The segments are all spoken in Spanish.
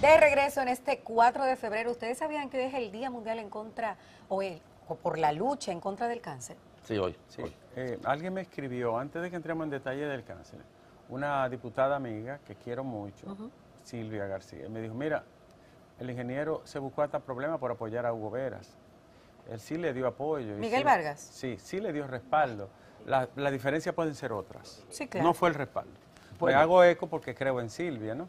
De regreso en este 4 de febrero, ¿ustedes sabían que hoy es el Día Mundial en contra, o, o por la lucha en contra del cáncer? Sí, hoy. Sí. Eh, alguien me escribió, antes de que entremos en detalle del cáncer, una diputada amiga que quiero mucho, Silvia García, me dijo, mira, el ingeniero se buscó hasta problema por apoyar a Hugo Veras. Él sí le dio apoyo. ¿Miguel Vargas? Sí, sí le dio respaldo. Las la diferencia pueden ser otras. Sí, claro. No fue el respaldo. hago eco porque creo en Silvia, ¿no?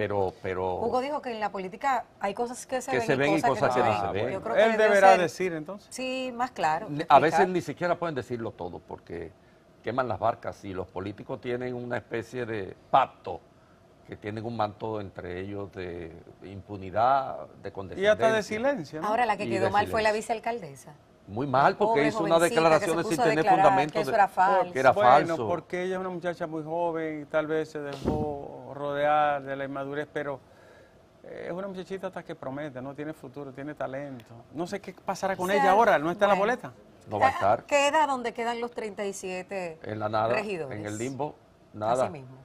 pero, pero... Hugo dijo que en la política hay cosas que se, ven, y cosas, que, no, se ven. Él deberá decir entonces. Sí, más claro. A veces ni siquiera pueden decirlo todo porque queman las barcas y los políticos tienen una especie de pacto que tienen un manto entre ellos de impunidad, de condescendencia. Y hasta de silencio. Ahora la que quedó mal fue la vicealcaldesa. Muy mal, porque hizo una declaración sin tener fundamento. Que era falso. porque ella es una muchacha muy joven y tal vez se dejó rodear de la inmadurez, pero eh, es una muchachita hasta que promete, no tiene futuro, tiene talento. No sé qué pasará con ella ahora, no está en la boleta. No va a estar. Queda donde quedan los 37 en la regidores. En el limbo, nada. mismo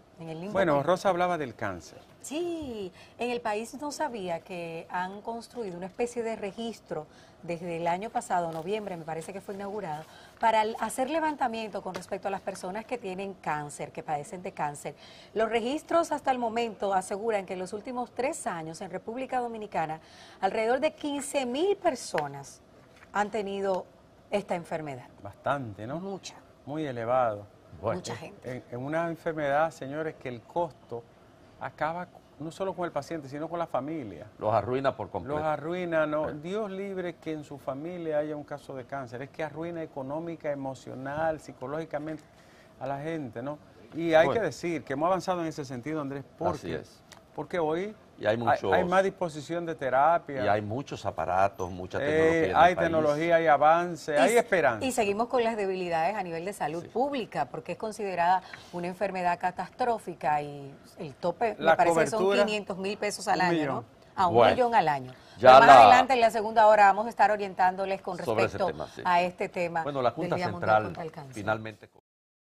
bueno, pues. Rosa hablaba del cáncer. Sí, en el país no sabía que han construido una especie de registro desde el año pasado, noviembre, me parece que fue inaugurado, para hacer levantamiento con respecto a las personas que tienen cáncer, que padecen de cáncer. Los registros hasta el momento aseguran que en los últimos tres años en República Dominicana alrededor de 15 mil personas han tenido esta enfermedad. Bastante, ¿no? Mucha. Muy elevado. Eh, gente. En, una enfermedad, señores, que el costo acaba no solo con el paciente, sino con la familia. Los arruina por completo. Los arruina, no. Eh. Dios libre que en su familia haya un caso de cáncer. Es que arruina económica, emocional, psicológicamente a la gente, ¿no? Y hay que decir que hemos avanzado en ese sentido, Andrés, porque, porque hoy hay, más disposición de terapia. Y hay muchos aparatos, mucha eh, tecnología. hay tecnología, hay avance, hay esperanza. Y seguimos con las debilidades a nivel de salud pública, porque es considerada una enfermedad catastrófica y el tope, me parece, son 500 mil pesos al año, ¿no? A un millón al año. más adelante, en la segunda hora, vamos a estar orientándoles con respecto a este tema. Bueno, la Junta Central finalmente.